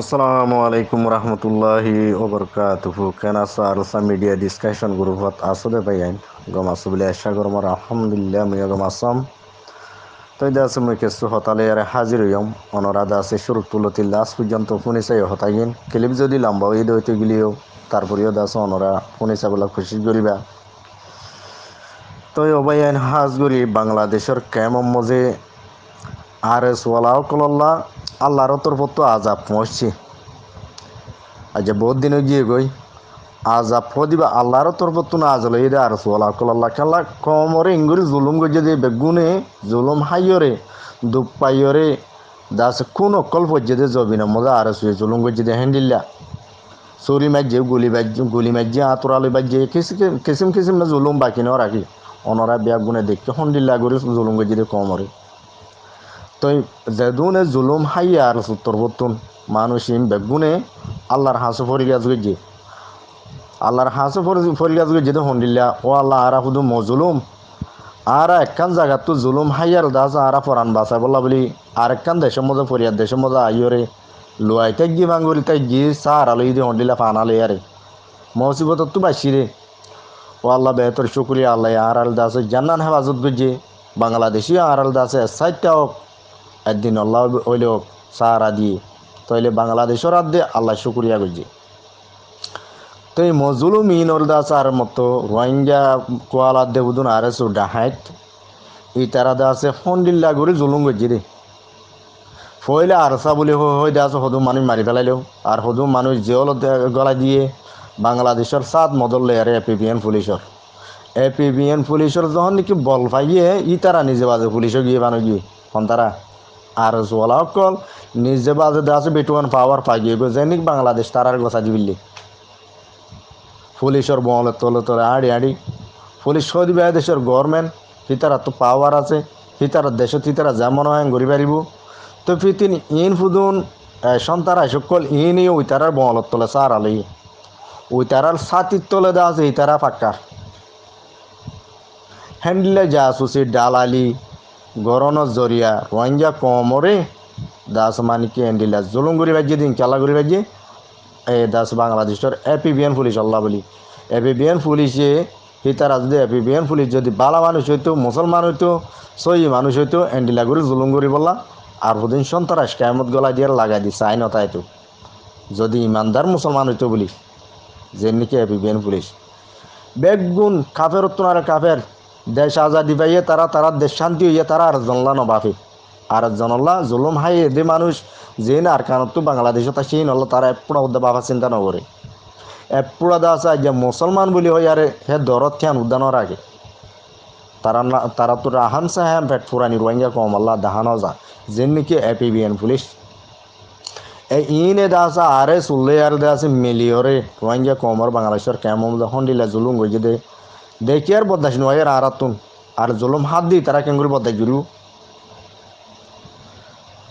আসসালামু আলাইকুম রহমতুল্লাহি ওবরকাতুহু কেনা সার মিডিয়া ডিসকাশন গ্রুপ আসো দে আইন গম আসো বলে আশা করম আলহামদুলিল্লাহ মিয়া গম আসাম তো দে আছে মুই কেসু হতালে আর হাজির হইম অনুরাধা আছে শুরু তুলতি লাস পর্যন্ত ফোনে চাই হতাইন ক্লিপ যদি লম্বা ঈদ হইতে গেলেও তারপরেও দাস অনুরা ফোনে চাবলা খুশি করিবা তো অবাই আইন হাজগুড়ি বাংলাদেশের ক্যামম মজে আর এস ওয়ালাও কল্লা আল্লাহর তরফত আজাব পৌঁছছে আচ্ছা বহুত দিনে গিয়ে গই আজাব দিবা আল্লাহর তরফত না আজল এই আর সোলা কল্লা খেলা কমরে ইঙ্গুরি জুলুম গজে দিয়ে বেগুনে জুলুম হাইয়রে দুপ পাইয়রে দাস কোন অকল জবি জবিনা মজা আর শুয়ে জুলুম গজে দিয়ে হ্যান্ডিল্লা চুরি মাজ্যে গুলি বাজ্য গুলি মাজ্যে আঁতরালি বাজ্যে কিসিম কিসিম না জুলুম বাকি নাকি অনরা বিয়া গুনে দেখতে হন্ডিল্লা গরি জুলুম গজে দিয়ে কমরে তই জেদুনে জুলুম হাইয়া আর সুত্তরবতুন মানুষ ইম বেগুনে আল্লাহর ফরি গাছ যে আল্লাহর ফরি গাছ যে যেতে হন্ডিল্লা ও আল্লাহ আরা শুধু মজুলুম আর একখান জায়গাত তো জুলুম হাইয়ার দাস আরা পরাণ বাঁচাই বলা বলি আর একখান দেশের মজা ফরিয়া দেশের মজা আইয়রে লোয়াই তাই গিয়ে মাঙ্গলি তাই গিয়ে সার আলো ইদি হন্ডিলা ফানা লই আরে মসিবত তো বাসি রে ও আল্লাহ বেহতর শুক্রিয়া আল্লাহ আর আল দাস জান্নান হেফাজত গুজে বাংলাদেশি আর আল দাসে সাইটটা হোক একদিন আল্লাহ হইল সাহারা দিয়ে তাইলে বাংলাদেশও রাত দিয়ে আল্লাহ শুক্রিয়া করছে তো এই মজলুমিন আর মতো রোহিঙ্গা কোয়ালা দেবুদুন আর এসু ডাহাইত ই তারা দা আছে ফন্ডিল্লা করে জুলুম করছে রে ফইলে আরসা বলে হই দে আছে সদু মানুষ মারি পেলাইলেও আর সদু মানুষ জেল গলা দিয়ে বাংলাদেশের সাত মদল লে এ পি বি এন পুলিশের এ পি বি পুলিশের যখন নাকি বল পাইয়ে ই তারা নিজে বাজে পুলিশও গিয়ে বানো গিয়ে ফোন তারা আর জোয়ালা অকল নিজে বাজে আছে বিটুয়ান পাওয়ার পাগিয়ে গো জেনিক বাংলাদেশ তারার গোসা দিবিল্লি পুলিশের মহলে তলে তলে আড়ি আড়ি পুলিশ সদিবে দেশের গভর্নমেন্ট ফিতারা তো পাওয়ার আছে ফিতারা দেশ ফিতারা যেমন হয় ঘুরি পারিব তো ফিতিন ইন ফুদুন সন্তারা সকল ইনই ওই তারার মহলের তলে সার আলি ওই তারার সাতির তলে দেওয়া আছে এই তারা পাক্কা হ্যান্ডলে যা আসুসি ডাল আলি গরনর জরিয়া রোহিঙ্গা কমরে দাস মানিকে এন্ডিলা জুলুম করি বাজিয়ে দিন খেলা করি বাজিয়ে এ দাস বাংলাদেশের এপিবিএন পুলিশ আল্লাহ বলি এপিবিএন পুলিশে হিতারা যদি এপিবিএন পুলিশ যদি বালা মানুষ হইতো মুসলমান হইতো সই মানুষ হইতো এন্ডিলা করে জুলুম করি বললা আর হুদিন সন্ত্রাস কেমত গলা দিয়ে লাগাই দিছে আইন তাইতো যদি ইমানদার মুসলমান হইতো বলি যে নাকি এপিবিএন পুলিশ বেগুন কাফের উত্তনার কাফের দেশ আজাদি পাইয়ে তারা তারা দেশ শান্তি হইয়া তারা আর জনলা নবাফি আর জনল্লা জুলুম হাই এদি মানুষ যে না আর কানত তো বাংলাদেশে তা সেই নল্লা তারা এপুরা উদ্যান বাবা চিন্তা নগরে এপুরা দা আছে যে মুসলমান বলি হয় আরে হে দরদ খেয়ান উদ্যানোর আগে তারা না তারা তো রাহান সাহেব পেট ফুরানি কম আল্লাহ দাহান যা যে নাকি বিএন পুলিশ এ দাসা আরে সুল্লে আর দাসে মিলিয়রে রোহিঙ্গা কমর বাংলাদেশের কেমন যখন দিলে জুলুম গিয়ে দে দেখি আর বদাস নয় আর আরাতুন আর জুলুম হাত দিই তারা কেঙ্গুর বদাই জুরু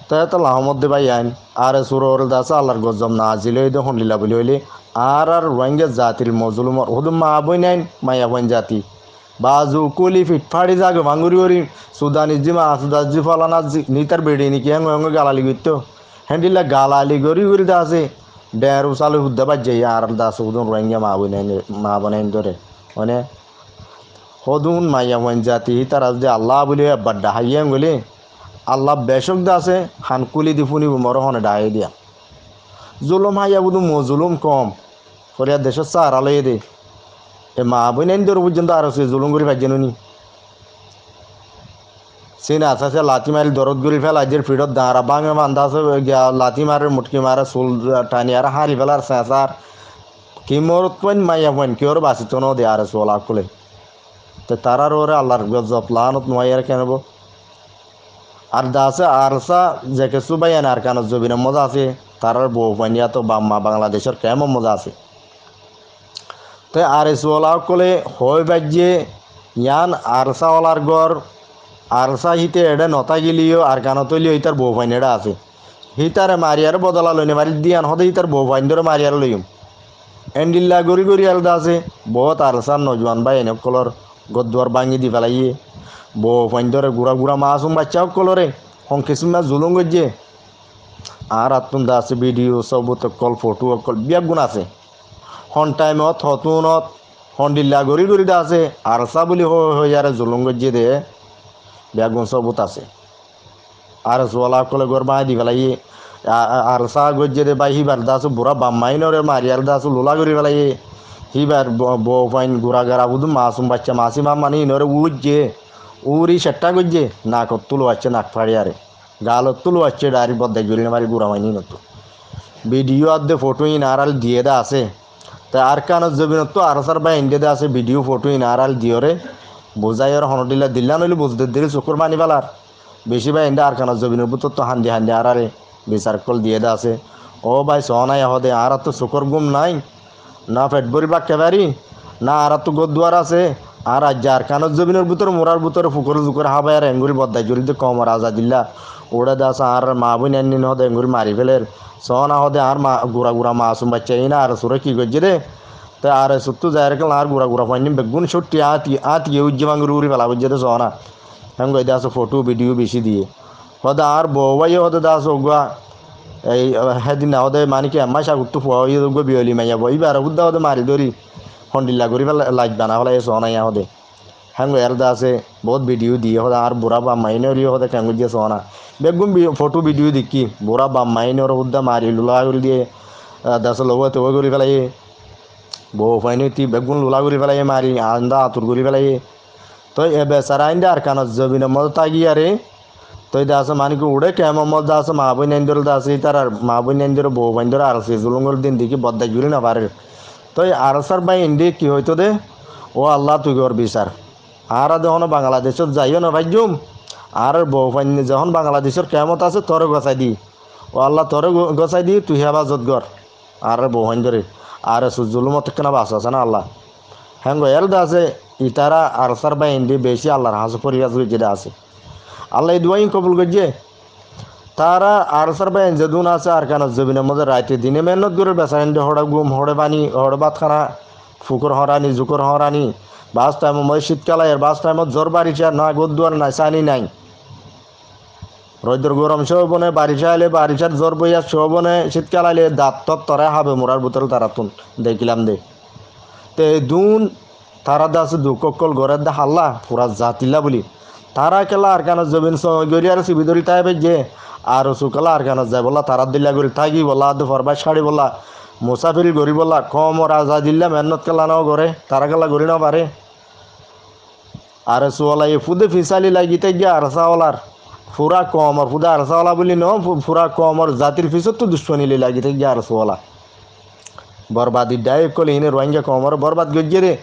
তাই তো লাহমদ দে ভাই আইন আর সুরল দাস আল্লাহর গজম না আজিল হইলে হনলিলা বলি হইলে আর আর রোহিঙ্গা জাতির মজলুমর হুদুম মা বইন আইন মাইয়া বইন জাতি বাজু কুলি ফিট ফাড়ি জাগে ভাঙ্গুরি ওরি সুদানিজি মা জি ফলানা নিতার বেড়ে নিকি হ্যাঁ হ্যাঁ গালালি গিত হ্যান্ডিলা গালালি গরি গরি দাসে ডেয়ার উসালে হুদ্দা বাজ্যে আর দাস হুদুম রোহিঙ্গা মা বইন মা বনাইন ধরে মানে সদুন মাইয়া ওয়ান জাতি তারা যদি আল্লাহ বলি এবার ডাহাইয়াম বলি আল্লাহ বেশক দা আছে হানকুলি দিফুনি ফুনিব মরহনে ডাহাই দিয়া জুলুম হাইয়া বুধু মো জুলুম কম ফরিয়া দেশ চার আলোয় দে এ মা বইনাইন দর পর্যন্ত আর সে জুলুম করে পাইছেন উনি সে না আছে লাথি মারি দরদ করে ফেল যে ফিডত দাঁড়া বাঙে বান্ধা আছে লাথি মারে মুটকি মারে চুল টানি আর হারি ফেলার চেঁচার কি মরত মোর মাইয়া পয়েন কি বাসিত ন দে আর চলা খুলে তো তারার ওরে আল্লাহর গজব লানত নোয়াইয়ার কেন আর দাসে আরসা সুবাই আনে আর কেন জবিনে মজা আছে তারার বউ পানিয়া তো বাম্মা বাংলাদেশের কেমন মজা আছে তাই আর ওলা কলে হয় বাজ্যে ইয়ান ওলার গড় আরসা হিতে এডে নতা গিলিও আর কেন তৈলিও হিতার বউ পানি এটা আছে হিতারে মারিয়ার বদলা লইনে মারি দিয়ান হতে হিতার বউ পানি ধরে মারিয়ার লইম এন্ডিল্লা গড়ি গড়ি আলদা আছে বহুত আরসার নজওয়ান বা কলর গদুয়ার ভাঙি দি পেলাইয়ে বো ফাইন্দরে গুড়া গুড়া মাসুম বাচ্চা কলরে হংকেসি মাছ জুলুম গজ্জে আর আতুন দাস আছে ভিডিও সব কল ফটো অকল বিয়াক গুণ আছে হন টাইমত হতুনত হন ডিল্লা গড়ি গড়ি দা আছে আরসা বলি হয়ে জুলুম গজ্জে দে বিয়াক গুণ সবুত আছে আর জোয়ালা কলে গর বাঁ দি পেলাইয়ে আরসা গজ্জে দে বাহি বার দাসু বুড়া বাম্মাইনরে মারিয়ার দাসু লোলা গড়ি পেলাইয়ে hibar bo fain gura gara budu masum bacca masi ma mani nore wujje uri shatta gujje na ko tulu acce nak pariare galo tulu acce dari bodda julne mari gura mani notu video আদে photo ইন আড়াল দিয়ে দা আছে তা আর কান জবিনত আর সার বা ইন্ডে দা আছে video photo ইন আড়াল দিও রে বোঝাই আর হন দিলা দিলা নইলে বুঝতে দিলে চকুর মানি পালার বেশি বা ইন্ডে আর কান জবিনের বুতো তো হান্দি হান্দি আড়ালে বিচার কল দিয়ে দা আছে ও ভাই সহনাই হদে আর তো চকুর গুম নাই না পেট ভরি বাক্যে না আর তো গদুয়ার আছে আর আজ আর জমিনের ভিতরে মোরার ভিতরে ফুকুর জুকুর হাবাই আর এঙ্গুরি বদাই জুরি দিয়ে কম রাজা দিল্লা ওড়ে দাস আর মা বই নেননি হদ এঙ্গুরি মারি ফেলের স না হদে আর মা গুড়া গুড়া মাসুম বাচ্চা এই না আর সুরে কি করছে রে তো আর সুত্তু যায় রেখে আর গুড়া গুড়া পাইনি বেগুন ছুটি আতি আতি উজ্জি ভাঙুরি উড়ি ফেলা বুঝছে সনা হ্যাঁ দাস ফটো ভিডিও বেশি দিয়ে হদা আর বউ ভাই হদে দাস ওগুয়া এই হেদিন আহতে মানে কি আম্মা সাগুরটো ফুয়া হয়ে যোগ্য বিয়লি মাই যাব এইবার সুদ্ধা হতে মারি ধরি সন্দিল্লা কৰি পেলাই লাইট বানা পেলাই এই চহনাই আহতে হ্যাঙ্গো এলদা আছে বহুত ভিডিও দিয়ে হতে আর বুড়া বাম মাইনরিও হতে ক্যাঙ্গো দিয়ে চহনা বেগুন ফটো ভিডিও দেখি বুড়া বাম মাইনর সুদ্ধা মারি লোলা কৰি দিয়ে তাৰপিছত লগত তৈ কৰি পেলাই বৌ ফাইনি তি বেগুন লোলা কৰি পেলাই মাৰি আন্দা আঁতৰ কৰি পেলাই তই এ বেচাৰা আইন্দা আৰু কাণত জবিনৰ মজত তাগি আৰু তই দাস মানিক উড়ে কেমমত দাসা মা বই নেন্দর দাস তার মা বই নেন্দর বউ বাইন্দর আর সে জুলুঙ্গল দিন দেখি বদ্দা গিলি না পারে তই আর সার বাই ইন্ডি কি হইতো দে ও আল্লাহ তুই গর বিচার আর দেখুন বাংলাদেশত যাইও না ভাগ্যুম আর বউ পাইনি যখন বাংলাদেশের কেমত আছে তোর গছাই দি ও আল্লাহ তোর গছাই দি তুই হেবা গর আর বউ ধরে আর জুলুমত কেনা বাস আছে না আল্লাহ হ্যাঁ গেল আছে ইতারা আর সার বাই ইন্ডি বেশি আল্লাহর হাঁস পরিবার গিয়ে আছে আল্লাহ দুয়াই কবুল করছে তারা আরসার বাইন দুন আছে আর কেন জবিনের মধ্যে রাইতে দিনে মেহনত করে বেচারেন হড়ে গুম হড়ে বানি হড়ে ভাত খানা ফুকুর হরানি জুকুর হরানি বাস টাইমে মই শীতকালের বাস টাইমত জ্বর বাড়িছে না গদুয়ার নাই সানি নাই রৈদ্র গরম শোভনে বারিশা আইলে বারিশার জ্বর বইয়া বনে শীতকাল আইলে দাঁত তরে হাবে মোরার বোতল তারা তুন দেখিলাম দে তে দুন তারা দাস কক্কল ঘরের দা হাল্লা পুরা জাতিলা বলি তারা কেলা আর কেন জমিন গরি আর যে আর সুকালা আর কেন যায় বলা তারা দিল্লা গরি থাকি বলা দুপুর বা শাড়ি বলা মুসাফির গরি বলা কম রাজা দিল্লা মেহনত কেলা নাও ঘরে তারা খেলা গরি নাও পারে আর সুলা এ ফুদে ফিসালি লাগিতে গিয়ে আরসাওয়ালার ফুরা আর ফুদা আরসাওয়ালা বলি ন ফুরা আর জাতির ফিসত তো দুশ্মনীলি লাগিতে গিয়ে আরসাওয়ালা বরবাদি ডাইক কলে ইনে রোহিঙ্গা আর বরবাদ গজ্জে রে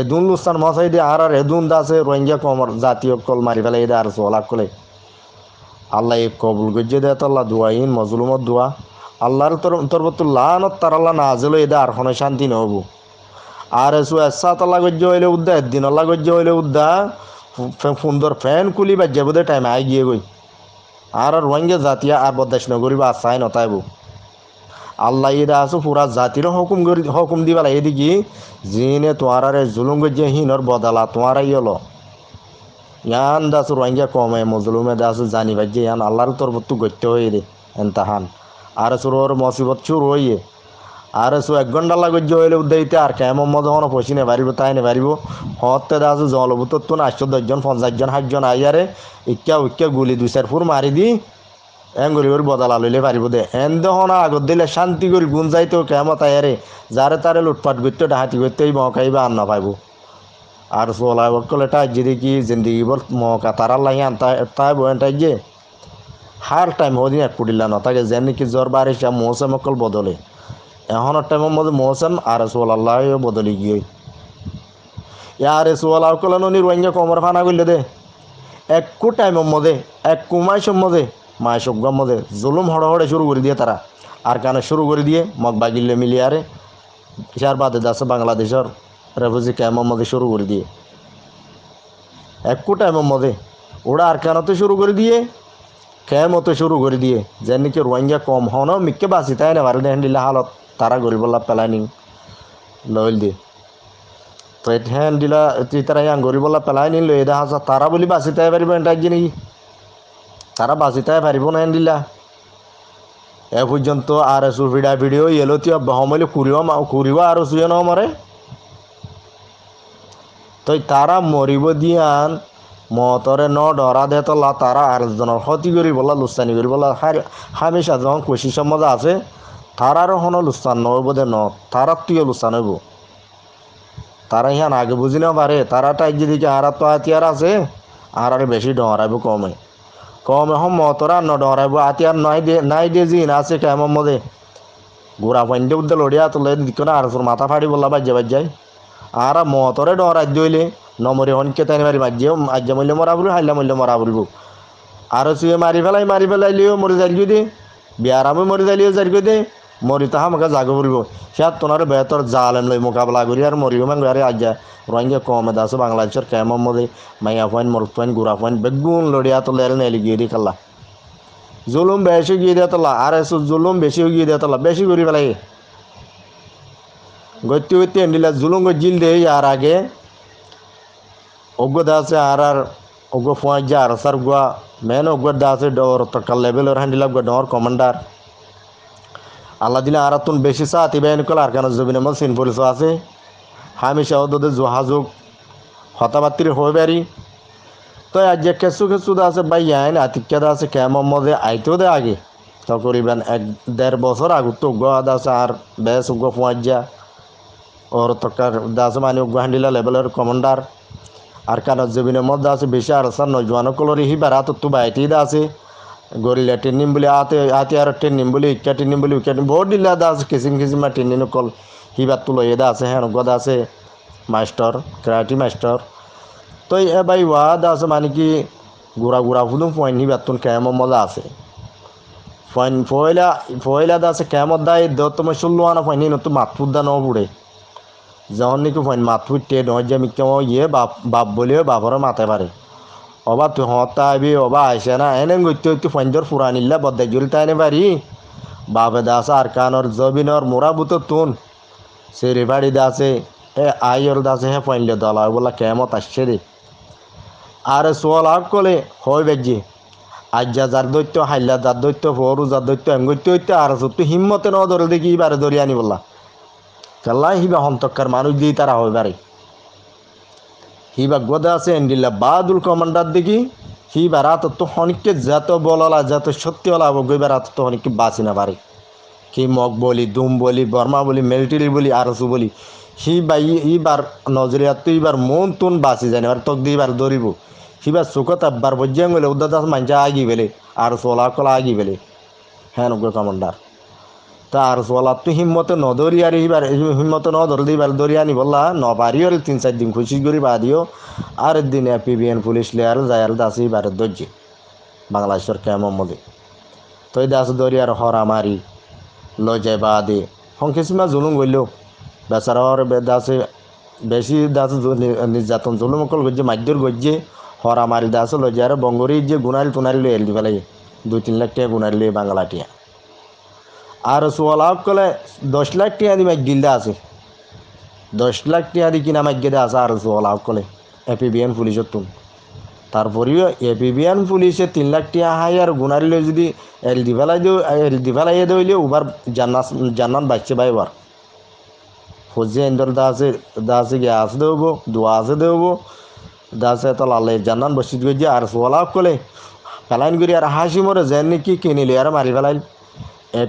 এদুন লুস্তান মশাই দিয়ে আর আর এদুন দাসে রোহিঙ্গা কমর জাতীয় কল মারি ফেলে এই আর সোলা কলে আল্লাহ এ কবুল গজ্জে দেয় তল্লা আল্লাহ দোয়াইন মজলুমত দোয়া আল্লাহর তরবতুল্লাহ নত তার আল্লাহ না আজলো এদা আর হনে শান্তি নব আর এসু এসা আল্লাহ গজ্জ হইলে উদ্দা এদিন আল্লাহ গজ্জ হইলে উদ্দা সুন্দর ফ্যান কুলি বাজ্যে বোধে টাইম আই গিয়ে গই আর রোহিঙ্গা জাতীয় আর বদেশ নগরী বা আশায় নতাইবো আল্লাহ ইদা আসু পুরা জাতির হুকুম হুকুম দিবালা এদিকে জিনে তোমারারে জুলুম গজিয়ে হিনর বদলা তোমার হলো ইয়ান দাস রোহিঙ্গা কমে মজলুমে দাস জানি বাজ্যে ইয়ান আল্লাহর তরবত্তু গত্য হয়ে রে এনতাহান আর সুর মসিবত চুর হইয়ে আর সু এক ঘন্টা লাগজ্য হইলে উদ্দেশ্যে আর কে মজা হন পশি নে পারিব তাই নে পারিব হতে দাস বুত তুন আশ্চর্য দশজন পঞ্চাশজন ষাটজন আইয়ারে ইক্কা উক্কা গুলি দুই চার ফুর মারি দি এঙ্গুলিবর বদলা লইলে পারিব দে এন দহনা আগত দিলে শান্তি গুল গুণ যাইতো কেমত আয়ারে যারে তারে লুটপাট করতে ডাহাতি করতে মহকাইবা আর না পাইব আর সোলা বকলে টাই যদি কি জিন্দগি বল মহকা তারা লাই আনতা তাই বয়েন টাই যে হার টাইম হদিন এক পুডিলা না তাকে যেন কি জ্বর বারিশ মৌসুম অকল বদলে এখন টাইমের মধ্যে মৌসুম আর সোলাল্লাহ বদলি গিয়ে ইয়ারে সোলা অকলে ননি রোহিঙ্গা কমর ফানা করলে দে এক কু টাইমের মধ্যে এক কুমাই সম্মদে মা এসব মধ্যে জুলুম হড়হড়ে শুরু করে দিয়ে তারা আর কানে শুরু করে দিয়ে মগ বাগিল্লে আরে যার বাদে আছে বাংলাদেশের রেফুজি ক্যাম্পের মধ্যে শুরু করে দিয়ে এক কোটা এমন মধ্যে ওরা আর কানতে শুরু করে দিয়ে ক্যাম্পতে শুরু করে দিয়ে যে নাকি রোহিঙ্গা কম হন মিককে বাসি তাই না ভারতীয় হ্যান্ডিলে হালত তারা গরিবল্লা নি লইল দিয়ে তো হ্যান্ডিলা তারা ইয়াং গরিবল্লা প্যালানিং লই দেখা তারা বলি বাসি তাই পারিব এটা নাকি তারা বাঁচিতে পারিব না দিলা এ পর্যন্ত আর এসু ভিডা ভিডিও এলতীয় সময় কুড়িও কুড়িও আর সুয়ে ন মরে তই তারা মরিব দিয়ান মতরে ন ডরা দে তলা তারা আরেকজনের ক্ষতি করি বলা লুস্তানি করি বলা হামেশা যখন কোশিস মজা আছে তারার হন লুস্তান নহব দে ন তারা তুই লুস্তান হইব তারা ইহান আগে বুঝি না পারে তারা টাইক যদি আর তো হাতিয়ার আছে আর আর বেশি ডরাইব কমে কমে হম তোরা ন ডরাইব আতিয়ার নাই দিয়ে নাই দিয়ে জিন আছে কেমন মজে গোড়া পাইন্দে উদ্দে লড়িয়া তোলে দিক না আর মাথা ফাড়ি বললা বাজ্যা বাজ্যায় আর মতরে ডরাই দইলে নমরে হনকে তাই মারি বাজ্যে আজ্যা মূল্য মরা বলবো হাইলা মূল্য মরা বলবো আর সে মারি ফেলাই মারি ফেলাইলেও মরে যাই দে বিয়ারামে মরে যাইলেও যাই দে मरीता जगह बुरी सैत तुनार बेहतर जालेम लकबला घूरी और मरीब मैं गुरी आज रोहिंग कौम दास बांग्लादेश कैम मोदी मैयाफान मुरफान गुराफान बेगुन लड़िया तो नलगिए खाला जुलूम बेसि गए आर एस जुलूम बेसि गए बेसि घूरी पेल गति गति एंडिले जुलूम गजिल दे यार आगे उग्र दास आर आर उग्र फुआ जा आर गुआ मेन उग्र दास डर तो कल लेवल हंडिले डर कमांडर আল্লাহ দিলে আরাতুন বেশি সাত ইবাহিন কল আর কেন জবিন এমন সিন পুলিশ আছে হামেশা ওদের যোহাযোগ হতাবাত্তির হয়ে বেরি তো আজ কেঁচু দা আছে বাই আইন দা আছে কেমন মধ্যে আইতেও দে আগে তো করিবেন এক দেড় বছর আগুত উগ্রহাদ আছে আর বেশ উগ্র ফুয়াজ্জা ওর তকার আছে মানে উগ্রহান্ডিলা লেভেলের কমান্ডার আর মদ দা আছে বেশি আর সার নজওয়ানকলরি হি বেড়া তো তু দা আছে gorilla tinnin buli ate ate ar tinnin buli ikka tinnin buli ikka bodilla das kisim kisim tinnin kol hibat tulo eda ase hen god ase master ক্রাটি মাস্টার তো এ ভাই ওয়াদ আছে মানে কি গুড়া গুড়া ফুলুম পয়েন্ট নি বেতন কেমন মজা আছে পয়েন্ট ফয়লা ফয়লা আছে কেমন দায় দত্তম শুনলো আনা পয়েন্ট নতুন মাতপুর দা নপুড়ে যখন নাকি পয়েন্ট মাতপুর টে নয় যে আমি কেমন ইয়ে বাপ বাপ বলিও বাপরে মাতে পারে অবা তুই হতাবি অবা আইসে না এনে গইতে হইতে ফঞ্জর ফুরানিল্লা বদ্দাই জুল তাইনে পারি বাবে দাস আর কানর জবিনর মোরাবুত তুন সেরে বাড়ি দাসে হে আইল দাসে হে ফাইনল দলা বলা কেমত আসছে রে আর সোয়াল আপ কলে হয় বেজি আজ্জা যার দৈত্য হাইল্লা যার দৈত্য ফরু যার দৈত্য এম গইতে হইতে আর সত্যি হিম্মতে ন ধরে দেখি এবারে ধরিয়ে আনি বললা কাল্লা হিবা হন্তকার মানুষ দিয়ে তারা হয় বাড়ি হিবা গদা আছে এন্ডিল্লা বাদুল কমান্ডার দেখি হিবা রাত তো অনেককে যত বললা যত সত্যি বলা হবো গইবা রাত তো অনেককে বাঁচি না পারে কি মগ বলি দুম বলি বর্মা বলি মেলটিলি বলি আরসু বলি বা ইবার নজরিয়া তো এবার মন তুন বাঁচি জানি তোক তক দিবার ধরিব হিবা সুখত আব্বার বজ্জাঙ্গলে উদ্দাস মাঞ্জা আগি বেলে আর সোলা কলা আগি বেলে হ্যাঁ নগ্র কমান্ডার তার জলাত তো হিম্মতে নদরি আর এইবার হিম্মতে নদর দিবার দরি আনি বললা নবারি আর তিন চার দিন খুশি করি বা দিও আর দিন পিবিএন পুলিশ লেয়ার যায়ার দাসি এবার দর্জি বাংলাদেশ সরকার মোহাম্মদে তো এই দাস দরি আর হরা মারি লজায় বা দে সংখিসীমা জুলুম গইল বেচারার দাসে বেশি দাস নির্যাতন জুলুম অকল গজ্জে মাধ্যর গজ্জে হরা মারি দাস লজার বঙ্গরি যে গুণারি তুনারি লৈ এল দিবা লাগে দুই তিন লাখ টাকা গুণারি লৈ বাংলাটিয়া আর সোয়ালাভ কলে দশ লাখ টিয়া দি মাইগিলদা আছে দশ লাখ টিয়া দি কিনা মাইগেদা আছে আর সোয়ালাভ কলে এপিবিএন পুলিশের তুম তারপরেও এপিবিএন পুলিশে তিন লাখ টিয়া হাই আর গুণারি লো যদি এল দি ফেলাই দিও এল দি দে দইলে উবার জান্নাত জান্নাত বাঁচছে বাইবার ফজে ইন্দর দাসে দাসে গে আস দেব দোয়া আসে দেব দাসে তো লালে জান্নাত বসিত দি আর সোয়ালাভ কলে ফেলাইন করি আর হাসি মরে জেন কি কিনিলে আর মারি ফেলাইল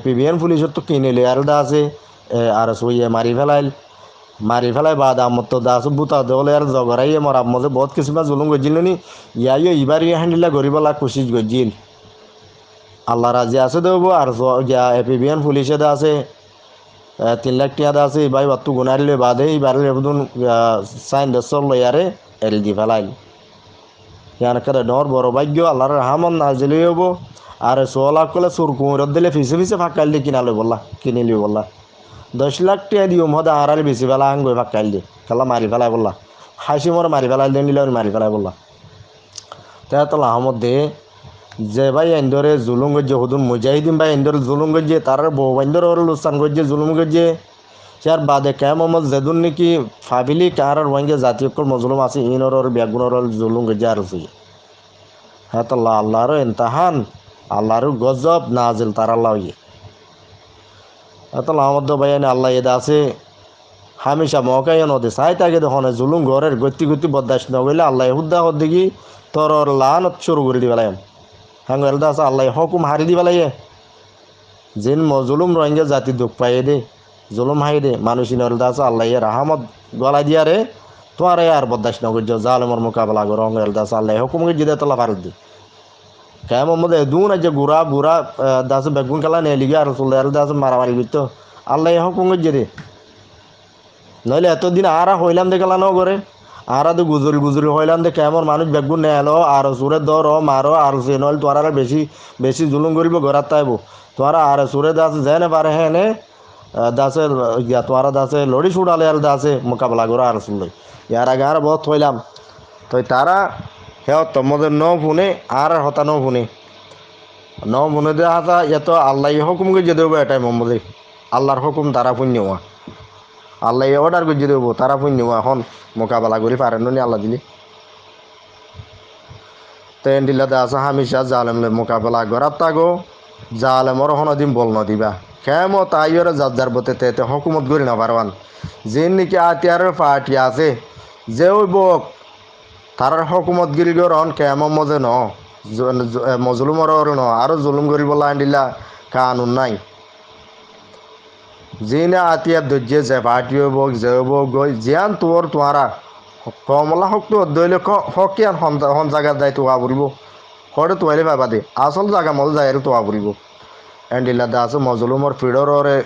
পি বি এন পুলিশত তো কিনে লেয়ারদা আছে আর সইয়ে মারি ফেলাইল মারি ফেলাই বাদ আমত দাস বুতা দল আর জগরাইয়ে মরাব মজে বহুত কিছুমা জুলুম গজিল নি ইয়াইও ইবার ইয়ে হ্যান্ডিলা গরিবলা কোশিশ গজিল আল্লাহ রাজি আছে দেব আর এ পি বি এন পুলিশে দা আছে তিন লাখ টিয়া দা আছে ভাই বাত্তু গুনারিলে বাদে ইবার এবদুন সাইন দসল লয়ারে এল দি ফেলাইল ইয়ানকার ডর বড় ভাগ্য আল্লাহর রহমান নাজিলে হবো আর ষোলো লাখ করলে সুর কুমুরত দিলে ফিসে ফিসে ফাঁকাইল দিয়ে কিনা লই বললা কিনে লিও বললা দশ লাখ টিয়া দিও মহদা হারাল বেশি বেলা আঙ্গুই ফাঁকাইল দিয়ে খেলা মারি ফেলাই বললা হাসি মোর মারি ফেলাই দিয়ে নিলে মারি ফেলাই বললা তেতলা আহমদ দে যে ভাই এন্দরে জুলুম গজ্জে হুদুন মুজাহিদিন ভাই এন্দরে জুলুম গজ্জে তার বৌ বাইন্দর ওর লুসান গজ্জে জুলুম গজ্জে সেয়ার বাদে কে মোহাম্মদ জেদুন নাকি ফাবিলি কার ওয়াঙ্গে জাতীয় কল মজলুম আছে ইনর ওর ব্যাগুনর জুলুম গজ্জে আর হ্যাঁ তো আল্লাহর ইন্তাহান আল্লাহর গজব নাজিল তার আল্লাহ ইয়ে তাহলে আহমদ ভাইয়ানি আল্লাহ এদা আছে হামেশা মকায়ন হতে চাই তাকে দেখে জুলুম ঘরের গতি গতি না গেলে আল্লাহ হুদ্দা হর দেখি তোর লান শুরু করে দিবে লাগে হ্যাঁ এলদা আছে আল্লাহ হকুম হারি দিবে লাগে জিন জুলুম রোহিঙ্গা জাতি দুঃখ পাইয়ে দে জুলুম হাই দে মানুষ এলদা আছে আল্লাহ রাহামত গলাই দিয়া রে তোমার আর না করছো জালমর মোকাবেলা করো হ্যাঁ, এলদা আছে আল্লাহ হকুমকে জিদে তোলা ভারত দিই kayama mada duna je gura bura eh, daas bagun kala ne liga rasul dar daas marawari bito allah eh, ya hukunga jere নইলে এতদিন আরা হইলাম দে গেলা নগরে আরা তো গুজরি গুজরি হইলাম দে কেমন মানুষ বেগুন নে এলো আর সুরে দর মারো আর সে নইলে তোরা বেশি বেশি জুলুম করিব ঘরাত তাইব তোরা আর সুরে দাস যেনে পারে হেনে দাসে ইয়া তোরা দাসে লড়ি ছুড়ালে আর দাসে মোকাবেলা করো আর সুলই ইয়ার আগে আর বহুত হইলাম তো তারা হেয়ত মদের ন ফুনে আর হতা ন ফুনে ন ফুনে দে হাতা এত আল্লাহ হুকুমকে গুজে দেব এটাই মোহাম্মদে আল্লাহর হুকুম তারা পুণ্য নেওয়া আল্লাহ অর্ডার গুজে দেব তারা পুণ্য নেওয়া হন মোকাবেলা করি পারেন নি আল্লাহ দিলি তেন দিলা দে আসা হামিশা জালেম মোকাবেলা করার তাগো জালেমর দিম বল ন খেম তাই ওর যার বতে তেতে হকুমত করি না পারবান যে নাকি আতিয়ার পার্টি আছে যে ওই বক তাৰ হকুমত গিৰি গৰণ মজে ন মজলুমৰ ন আৰু জুলুম কৰিবলৈ দিলা কানুন নাই যি না আতিয়া দৈৰ্যে জেভাটি হ'ব জেব গৈ জীয়ান তোৰ তোমাৰা কমলা হকটো শক্তি অধ্যয়লে সকীয়ান সন জেগাত যায় তোহা বুলিব সৰে তোহাৰে পাবা দে আচল জেগা মজা যায় আৰু তোহা বুলিব এণ্ডিলা দাস মজলুমৰ ফিৰৰৰে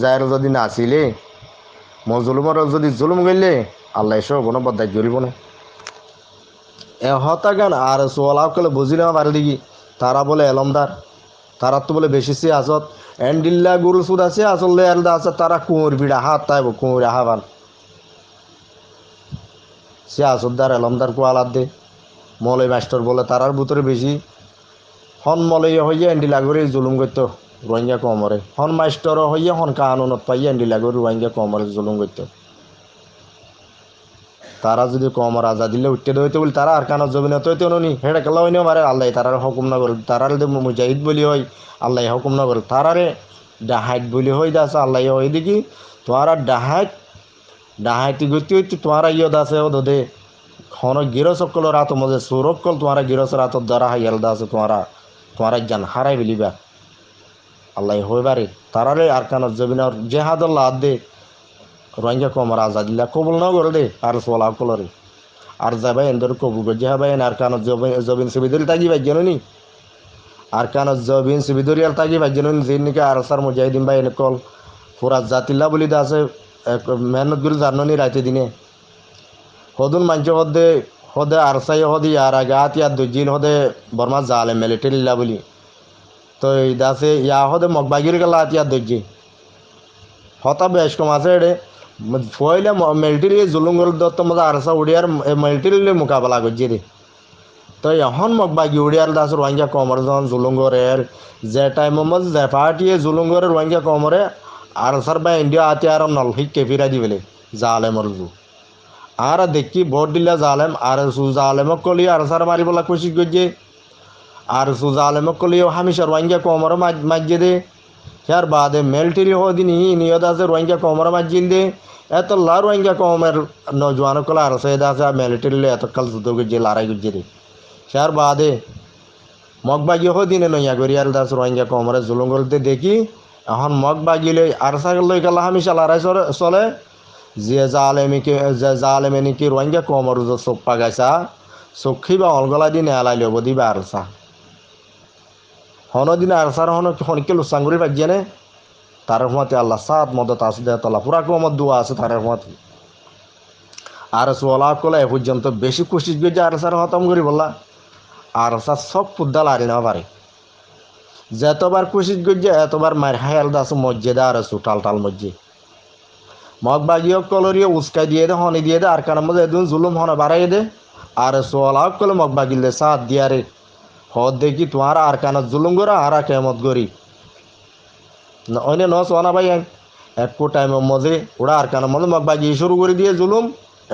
যায় যদি নাচিলে মজলুমৰ যদি জুলুম গ'লে আল্লাহ ঈশ্বৰ কোনো বদায় জুৰিবনে গান আর সোলাপ কলে বুঝি নেওয়া পারলি কি তারা বলে এলমদার তারা তো বলে বেশি সে আসত এন্ডিল্লা গুরু সুদ আছে আসলে এলদা আছে তারা কুঁর বিড়া হাত তাই কুঁর হাবান সে আসদার এলমদার কো আলাদ দে মলে মাস্টর বলে তারার ভিতরে বেশি হন মলে হইয়া এন্ডিলা গরি জুলুম করত রোহিঙ্গা কমরে হন মাস্টর হইয়া হন কাহানত পাইয়া এন্ডিলা গরি রোহিঙ্গা কমরে জুলুম করতো তারা যদি কম রাজা দিলে উঠতে দিতে বলি তারা আর কানো জমিন তো নি হেঁটে খেলা হয়নি মারে আল্লাহ তারার হুকুম না করল তারার যদি মুজাহিদ বলি হয় আল্লাহ হুকুম না করল তারারে ডাহাইট বলি হয় দাস আল্লাহ ইয়ে হয় দেখি তোমারা ডাহাইট ডাহাইটি গতি হইতে তোমারা ইয় দাসে ও দে হন গিরসকল রাত মধ্যে সুরক্ষল তোমারা গিরস রাত দ্বারা হাইয়াল দাস তোমারা তোমারা জ্ঞান হারাই বলিবা আল্লাহ হইবারে তারারে আর কানা জমিনার জেহাদ আল্লাহ দে রোহিঙ্গা কমর আজাদিল্লা কবুল ন করলে আর সোলা কলরে আর যাবাই এন্দর কবুল গজি হাবাইন আর কানত জবিন জবিন সুবিদুরি তাগি বাই নি আর কানত জবিন সুবিদুরি আর তাগি বাই জেনুনি জিন নিকা আর সার মুজাহিদিন বাই কল ফুরা জাতিল্লা বলি দা আছে মেহনত গুলি জাননি রাইতে দিনে হদুন মাঞ্চ হদে হদে আরসাই হদি আর আগে আত ইয়ার দুজিন হদে বর্মা জালে মিলিটারিল্লা বলি তো এই দাসে ইয়া হদে মগবাগির গেলা আত ইয়ার দুজি হতা বেশ কম আছে এড়ে পয়লে মিলিটারি জুলুঙ্গল দত্ত মজা আরসা উড়িয়ার মিলিটারিলে মোকাবেলা করছি তো এখন মগ বাকি উড়িয়ার দাস রোহিঙ্গা কমর যখন জুলুঙ্গরের যে টাইম মজ যে পার্টিয়ে জুলুঙ্গরে রোহিঙ্গা কমরে আরসার বা ইন্ডিয়া আতে আর নলহিক কেফিরা দিবেলে জালেমর জু আর দেখি ভোট দিলে জালেম আর সু জালেমক কলি আরসার মারিবলা কোশিশ করছে আর সু জালেমক কলি হামিশা রোহিঙ্গা কমর মাজিয়ে দে তার বাদে মিলিটারি হদিন হি নিয়ত আছে রোহিঙ্গা কমর মাজিয়ে দে eto la rohingya qawmer नौजवानों को लार से दासा मिलिट्री ले तो कल सुदो के जेल आरा गुजरी शहर बादे মগবা ইহো দিনে নইয়া গরিয়াল দাস রোহিঙ্গা কমরে জুলুম করতে দেখি এখন মগ বাগিলে আর সাগর লই গেল আমি চালারাই চলে যে জালেমিকে যে জালেমে নাকি রোহিঙ্গা কমর চোখ পাগাইছা চক্ষি বা অলগলা দিনে এলাই লব দিবা আরসা হন দিনে আরসার হন খনকে লোসাঙ্গুরি বাজিয়ে তার রহমতে আল্লাহ সাদ মদত আসদে তাল্লাহ পুরাকু আমার দোয়া আছে তার রহমত আর সোলা কলে এ পর্যন্ত বেশি কোশিশ যে আর সার হতম করি বললা আর সার সব পুদ্দাল আরি না পারে যেতবার কোশিশ করছে এতবার মার হায়াল দাস মসজিদে আর এসু টাল টাল মসজিদ মগ বাগিও কলরিয়ে উস্কাই দিয়ে দে হনি দিয়ে দে আর কারণ মধ্যে এদিন জুলুম হনে বাড়াই দে আর সোলা কলে মগ বাগিলে সাদ দিয়ে আরে হদ দেখি তোমার আর কানত জুলুম করে আর কেমত গরি অনে নস ওয়ানা ভাই একটু টাইমের মধ্যে ওরা আর কেন মধ্যে বাজি শুরু করে দিয়ে জুলুম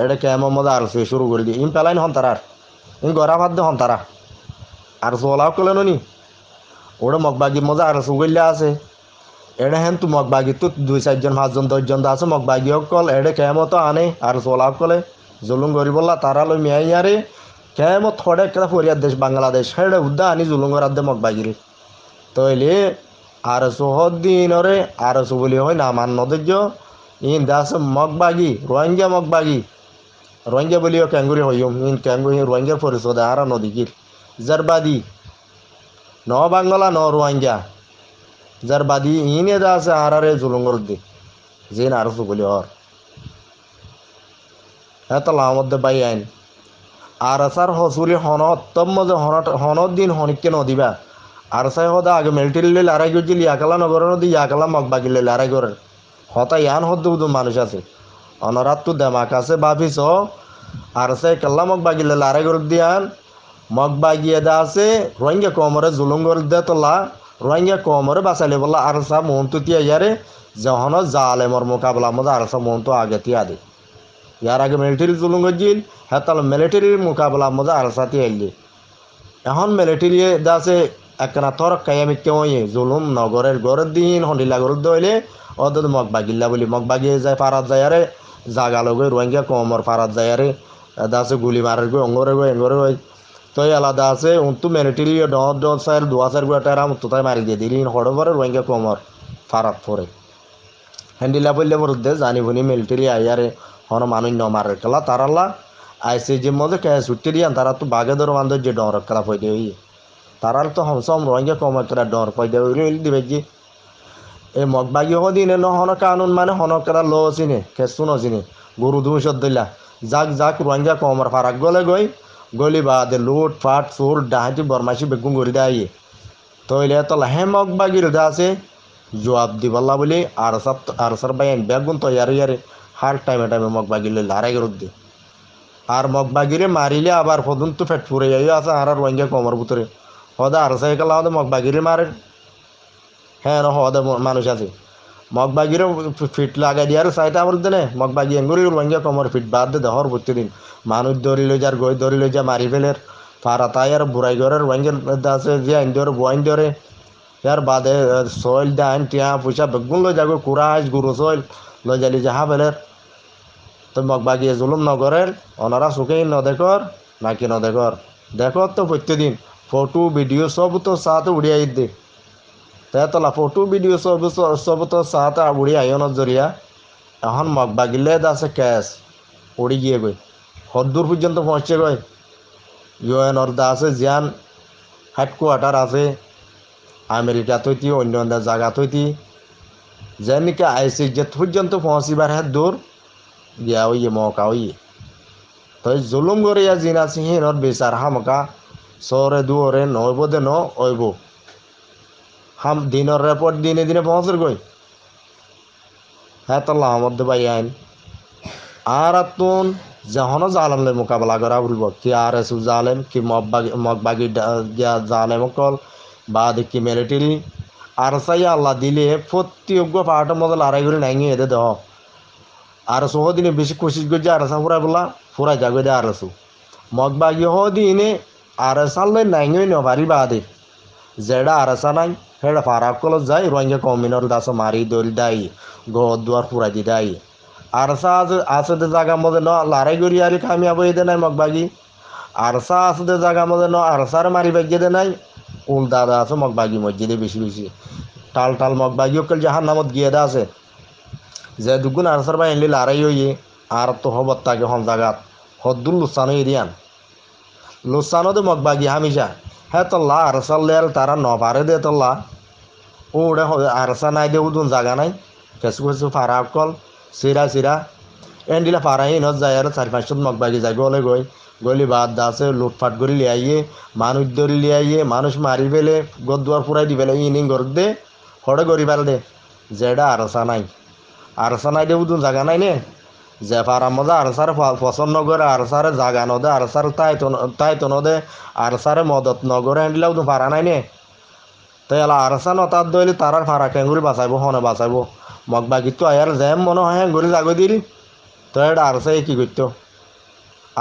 এটা কেম মধ্যে আর সে শুরু করে দিয়ে ইম পেলাইন হন আর ইম গরা ভাত দিয়ে তারা আর সোলাও কলে নি ওরা মগবাগির মধ্যে আর সুগল্লা আছে এটা হেন তো মগবাগি তো দুই চারজন পাঁচজন দশজন আছে মগবাগি কল এটা তো আনে আর সোলাও কলে জুলুম গরি বললা তারা লো মেয়াই আরে কেমত থরে ফরিয়ার দেশ বাংলাদেশ সেটা উদ্দা আনি জুলুম করার দে তো তইলে আর সুহদ্দিনরে আর সুবলি হয় না মান নদজ্য ইন দাস মগবাগি রোহিঙ্গা মগবাগি রোহিঙ্গা বলিও ক্যাঙ্গুরি হইম ইন ক্যাঙ্গুরি রোহিঙ্গা পরিষদে আর নদীগির জারবাদি ন বাংলা ন রোহিঙ্গা জারবাদি ইনে এদা আছে আরারে জুলুঙ্গর দি জিন আর সুবলি হর এতলা মধ্যে বাই আইন আর আসার হসুরি হনত তম মধ্যে হনত হনত দিন হনিককে নদিবা আরসাই হদা আগে মেলটিল আড়াই করছিল ইয়াকালা নগরের নদী ইয়াকালা মগবাগিলে আড়াই করেন হতা ইয়ান হদ্দ দু মানুষ আছে অনরাত তো দেমাক আছে ভাবিস আরসাই কাল্লা মগবাগিলে আড়াই করে দিয়ান মগবাগিয়ে দা আছে রোহিঙ্গা কোমরে জুলুম করে দে তোলা রোহিঙ্গা কমরে বাঁচাইলে বললা আরসা মহন্তু তিয়া ইয়ারে যখন জালেমর মোকাবলা মধ্যে আরসা মহন্তু আগে তিয়া দে ইয়ার আগে মিলিটারি জুলুম করছিল হ্যাঁ তাহলে মিলিটারির মোকাবলা মধ্যে আরসা তিয়া এখন মিলিটারি দাসে একনা তরকাই আমি কেউ জুলুম নগরের গড়ের দিন হন্ডিলা গরুর দইলে অদত মগ বাগিল্লা বলি মগ বাগিয়ে যায় পারাত যায় আরে জাগালো গই রোহিঙ্গা কমর পারাত যায় আরে দাসে গুলি মারের গই অঙ্গরে গই অঙ্গরে গই তো আলাদা আছে উন্তু মেনিটিলি ডর ডর সাইল দোয়া সাইল গোটা রাম তোতাই মারি দিয়ে দিলি হড় পরে রোহিঙ্গা কমর ফারাত পরে হ্যান্ডিলা বললে মোর দে জানি বলি মিলিটারি আইয়ারে হন মানুষ ন মারে খেলা তারাল্লা আইসি যে মধ্যে কে ছুটি দিয়ান তারা তো বাঘে ধরো বান্ধব যে ডর খেলা ফয়ে দিয়ে তারাল তো হমসম রঙে কমে করে ডর কই দেবে উলি দিবে জি এই মগবাগি হো দিনে নহন কানুন মানে হনকরা লো চিনে খেসু নচিনে গরু দুমি সদ্দিলা যাক যাক রোহিঙ্গা কমর ফারাক গলে গই গলি বাদে লুট ফাট চোর ডাহাতি বরমাসি বেগুন গড়ি দেয় তৈলে তো লাহে মগবাগির আছে জবাব দিবল্লা বলি আর সাত আর সার বাই বেগুন তো ইয়ারে ইয়ারে হার টাইমে টাইমে মগবাগিলে লারাই গরুদ দিয়ে আর মগবাগিরে মারিলে আবার ফদুন তো ফেট ফুরে যাই আছে আর রোহিঙ্গা কমর ভিতরে হদা আর সাই কালা হদে মারে হ্যাঁ না হদে মানুষ আছে মগবাগির ফিট লাগাই দিয়ে আর সাইটা আমার দিলে মগবাগি এঙ্গুরি লঙ্গিয়া কমর ফিট বাদ দে দেহর ভর্তি দিন মানুষ দরি লই যার গই দরি লই যা মারি ফেলের পারা তাই আর বুড়াই ঘরের রঙ্গের আছে যে আইন ধরে বইন ধরে ইয়ার বাদে সয়েল আইন টিয়া পয়সা বেগুন লই যাগো কুরাজ গুরু সয়েল লই যালি যাহা ফেলের তো মগবাগিয়ে জুলুম নগরের অনারা সুখেই নদেখর নাকি নদেখর দেখো তো দিন फोटो वीडियो सब तो साथ ओडिया दे तला तो फोटो वीडियो सब तो, सब तो साथ ओडिया नजरिया एन मगबागिले कैस उड़ी पड़ी गए गई हदूर पर्यटन तो पहुँचे गए यूएन दास जान हेडकोआार्टार आमेरिका थी अन्य जगह थी जे निका आई सी जेत पर्यत पहुँचार हे दूर गया मौका हुई तो जुलूम गरिया जीना सिंह इन विचार हमका സോറ് ദൂറ് നോയ്ബുദനോ ഒയ്ബു হাম দিনের রেপোর্ট দিনে দিনে পৌঁছর গই হ্যাঁ তাল্লাহ মধ্যে ভাই আইন আর আতুন যখন জালেমলে মোকাবেলা করা বলব কি আর এস জালেম কি মগবাগি মগবাগি জালেম কল বা দেখি মিলিটারি আর সাই আল্লাহ দিলে প্রত্যেক পাহাড় মতল আড়াই করে নাইঙে এদে দেহ আর সহ দিনে বেশি খুশি করছে আর সা ফুরাই বললা ফুরাই যাবে দে আর সু মগবাগি হ দিনে আরসাল লই নাই নই নভারি বাদে জেডা আরসা নাই হেড় ফারাক কল যাই রোহিঙ্গা কমিনর দাস মারি দল দাই ঘর দুয়ার পুরা দি দাই আরসা আজ আছে দে জাগা মধ্যে ন লারাই গরি আর কামিয়াব দে নাই মগবাগি আরসা আছে দে জাগা মধ্যে ন আরসার মারি বাগিয়ে দে নাই উল দাদা আছে মগবাগি দে বেশি বেশি টাল টাল মগবাগি অকল জাহার নামত গিয়ে দা আছে যে দুগুণ আরসার বাহিনী লারাই হইয়ে আর তো হবত তাকে হন জাগাত হদ্দুল লুসানো এরিয়ান নুসানোদে মগবাগি হামিশা হ্যাঁ তল্লা আরসাল্লের তারা নভারে দে তল্লা ওড়ে আরসা নাই দে উদুন জাগা নাই ফেসু ফেসু ফারা কল সিরা সিরা এন্ডিলা ফারাই ইনত যায় আর চারি পাঁচশো মগবাগি যায় গলে গই গলি বাদ দাসে লুটফাট করে লিয়াইয়ে মানুষ ধরে লিয়াইয়ে মানুষ মারি ফেলে গদুয়ার পুরাই দি ফেলে ইনিং গর দে হড়ে গরিবার দে যেটা আরসা নাই আরসা নাই দে উদুন জাগা নাই নে যে ফারার মধ্যে আরসার পছন্দ করে আরসারে জাগা নদে আরসার তাইত নদে আরসারে মদত নগরে হ্যান্ডলেও তো ফারা নাই নে তাই এলা আরসা নতার দইলি তারার ফারা কেঙ্গুরি বাঁচাইব হনে বাঁচাইব মগ বাকিতো আয়ার জ্যাম মনে হয় হ্যাঙ্গুরি জাগো দিলি তো এটা আরসাই কি করতো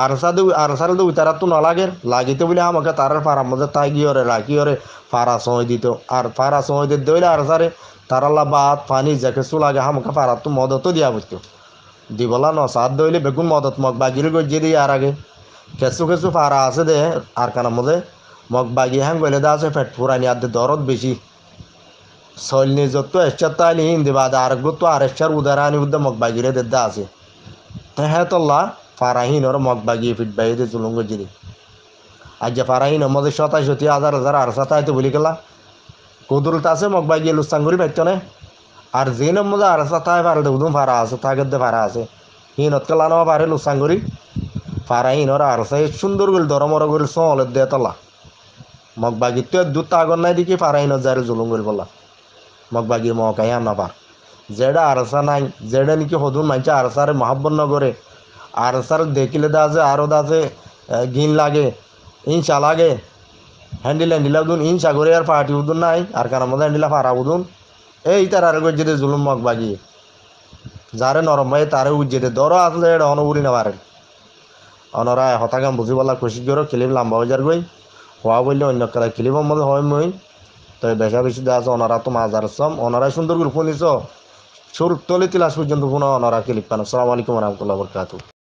আরসা দু আরসার দু তারা তো নলাগের লাগিত বলে আমাকে তারার ফারার মধ্যে তাই গিয়ে ওরে রাখি ওরে ফারা সঁই দিত আর ফারা সঁই দিতে দইলে আরসারে তারাল্লা বাদ পানি যাকে চুলাগে আমাকে ফারা তো মদতও দিয়া পড়তো দিবলা ন সাত দইলে বেগুন মদত মগ বাগিলে গজিয়ে দিয়ে আর আগে কেঁচু কেঁচু পারা আছে দে আর কানা মধ্যে মগ বাগিয়ে হ্যাং গলে দা আছে ফেট ফুরানি আর দরদ বেশি শৈল নিজত এসছার তাই নি হিন্দি বাদ আর গুত আর এসছার উদারানি উদ্দে মগ বাগিলে দে দা আছে হ্যাঁ তল্লা ফারাহীন ওর মগ বাগিয়ে ফিট বাগিয়ে দে চুলুঙ্গ জিরি আর যে ফারাহীন মধ্যে সতাশ হতি হাজার হাজার আর সাতাইতে বলি গেলা কুদুরতা আছে মগ বাগিয়ে লুসাঙ্গুরি ফেটছনে আর যে নম্বর আর আছে তাই পারে দেখুন ভাড়া আছে তাই গদ্দে ভাড়া আছে হিনত কেলা নেওয়া পারে লুসাং করি পারা হিনর আর আছে সুন্দর গেল মর গেল সহলের দিয়ে তলা মগ বাগি তো দুধ আগর নাই দেখি পারা হিনত যারে জুলুম গেল বলা মগ বাগি মকাই আনা পার যেটা আরসা নাই যেটা নাকি হদুন মানছে আরসার মহাব্বর নগরে আরসার দেখিলে দা আছে আরও দা আছে ঘিন লাগে ইনশা লাগে হ্যান্ডিল হ্যান্ডিলা উদুন ইনশা করে আর পাহাটি উদুন নাই আর কারণ মধ্যে হ্যান্ডিলা পারা উদুন এই তার আর গজ্জেতে জুলুম মগ বাগি যারে নরম ভাই তারে উজ্জেতে দরো আসলে এটা অনুবুরি না পারেন অনরা হতাগাম বুঝিবলা খুশি গরো কিলিপ লাম্বা বাজার গই হওয়া বললে অন্য কালা খেলিব মধ্যে হয় মই তবে বেশা বেশি দেওয়া আছে অনারা তো মাছ আসলাম অনারাই সুন্দর করে ফোন দিছ সুর তলে তিলাস পর্যন্ত ফোন অনারা কিলিপ পান আসসালামু আলাইকুম রহমতুল্লাহ বরকাত